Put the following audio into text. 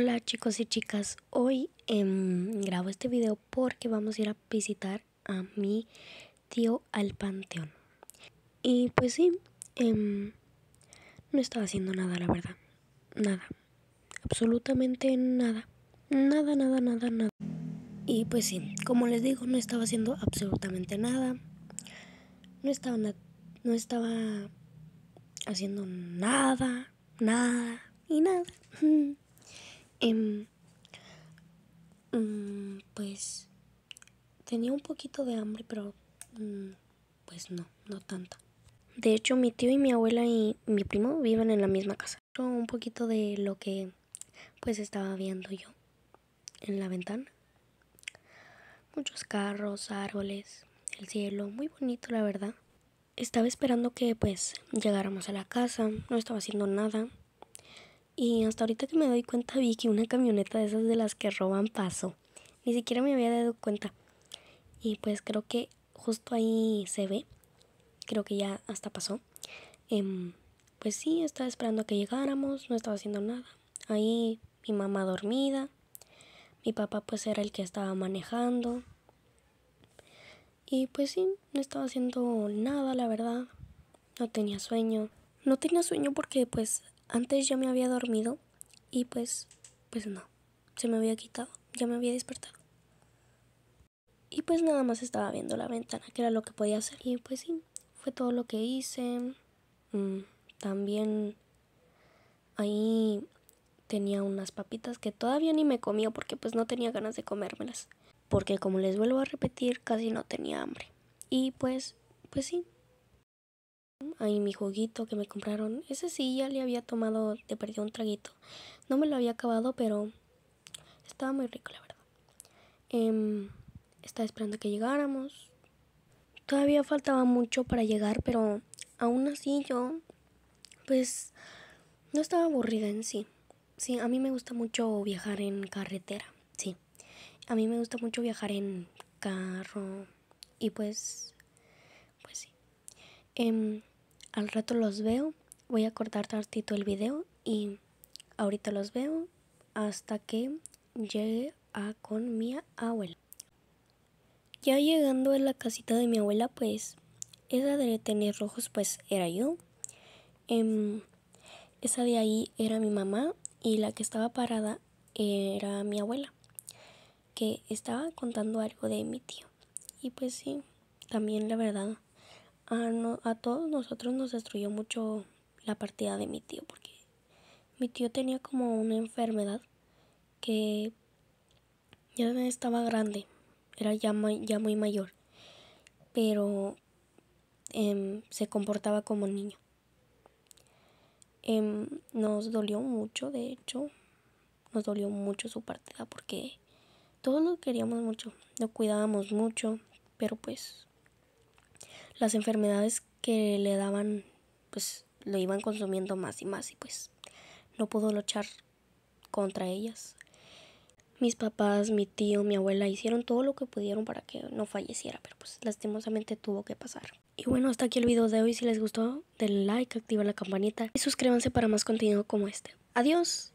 Hola chicos y chicas, hoy em, grabo este video porque vamos a ir a visitar a mi tío al panteón. Y pues sí, em, no estaba haciendo nada, la verdad. Nada. Absolutamente nada. Nada, nada, nada, nada. Y pues sí, como les digo, no estaba haciendo absolutamente nada. No estaba, no estaba haciendo nada, nada y nada. Em, mm, pues tenía un poquito de hambre, pero mm, pues no, no tanto De hecho, mi tío y mi abuela y mi primo viven en la misma casa. Un poquito de lo que pues estaba viendo yo en la ventana. Muchos carros, árboles, el cielo, muy bonito la verdad. Estaba esperando que pues llegáramos a la casa, no estaba haciendo nada, y hasta ahorita que me doy cuenta vi que una camioneta de esas de las que roban pasó. Ni siquiera me había dado cuenta. Y pues creo que justo ahí se ve. Creo que ya hasta pasó. Em, pues sí, estaba esperando a que llegáramos, no estaba haciendo nada. Ahí mi mamá dormida. Mi papá pues era el que estaba manejando. Y pues sí, no estaba haciendo nada, la verdad. No tenía sueño. No tenía sueño porque pues antes yo me había dormido y pues, pues no, se me había quitado, ya me había despertado. Y pues nada más estaba viendo la ventana, que era lo que podía hacer. Y pues sí, fue todo lo que hice. Mm, también ahí tenía unas papitas que todavía ni me comía porque pues no tenía ganas de comérmelas. Porque como les vuelvo a repetir, casi no tenía hambre. Y pues, pues sí, Ahí mi juguito que me compraron. Ese sí ya le había tomado de perdió un traguito. No me lo había acabado, pero estaba muy rico, la verdad. Em, estaba esperando que llegáramos. Todavía faltaba mucho para llegar, pero aún así yo, pues, no estaba aburrida en sí. Sí, a mí me gusta mucho viajar en carretera. Sí, a mí me gusta mucho viajar en carro. Y pues, pues sí. Em, al rato los veo, voy a cortar tantito el video y ahorita los veo hasta que llegue a con mi abuela. Ya llegando a la casita de mi abuela, pues esa de tener rojos pues era yo. Em, esa de ahí era mi mamá y la que estaba parada era mi abuela, que estaba contando algo de mi tío. Y pues sí, también la verdad Ah, a, no, todos nosotros nos destruyó mucho la partida de mi tío, porque mi tío tenía como una enfermedad que ya estaba grande, era ya, ya muy mayor, pero em, se comportaba como un niño. Em, nos dolió mucho, de hecho, nos dolió mucho su partida porque todos lo queríamos mucho, lo cuidábamos mucho, pero pues las enfermedades que le daban, pues lo iban consumiendo más y más y pues no pudo luchar contra ellas. Mis papás, mi tío, mi abuela hicieron todo lo que pudieron para que no falleciera, pero pues lastimosamente tuvo que pasar. Y bueno, hasta aquí el video de hoy. Si les gustó, denle like, activa la campanita y suscríbanse para más contenido como este. Adiós.